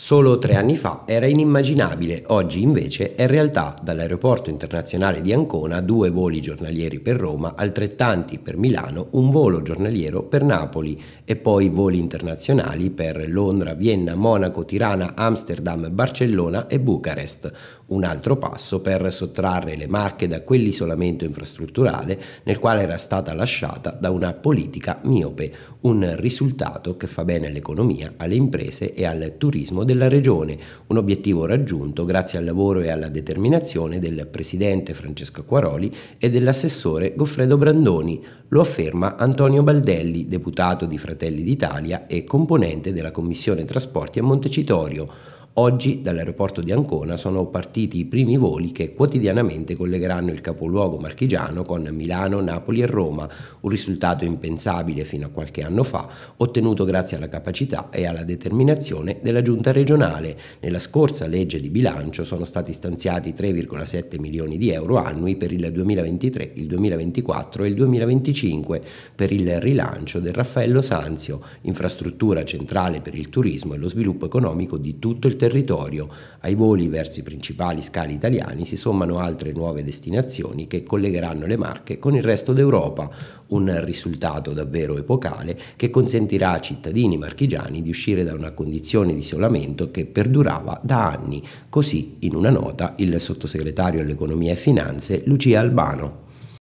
Solo tre anni fa era inimmaginabile, oggi invece è realtà. Dall'aeroporto internazionale di Ancona due voli giornalieri per Roma, altrettanti per Milano, un volo giornaliero per Napoli e poi voli internazionali per Londra, Vienna, Monaco, Tirana, Amsterdam, Barcellona e Bucarest. Un altro passo per sottrarre le Marche da quell'isolamento infrastrutturale nel quale era stata lasciata da una politica miope, un risultato che fa bene all'economia, alle imprese e al turismo della Regione, un obiettivo raggiunto grazie al lavoro e alla determinazione del Presidente Francesco Quaroli e dell'assessore Goffredo Brandoni, lo afferma Antonio Baldelli, deputato di Fratelli d'Italia e componente della Commissione Trasporti a Montecitorio, Oggi dall'aeroporto di Ancona sono partiti i primi voli che quotidianamente collegheranno il capoluogo marchigiano con Milano, Napoli e Roma, un risultato impensabile fino a qualche anno fa, ottenuto grazie alla capacità e alla determinazione della giunta regionale. Nella scorsa legge di bilancio sono stati stanziati 3,7 milioni di euro annui per il 2023, il 2024 e il 2025 per il rilancio del Raffaello Sanzio, infrastruttura centrale per il turismo e lo sviluppo economico di tutto il territorio territorio, ai voli verso i principali scali italiani si sommano altre nuove destinazioni che collegheranno le Marche con il resto d'Europa, un risultato davvero epocale che consentirà a cittadini marchigiani di uscire da una condizione di isolamento che perdurava da anni, così in una nota il sottosegretario all'economia e finanze Lucia Albano.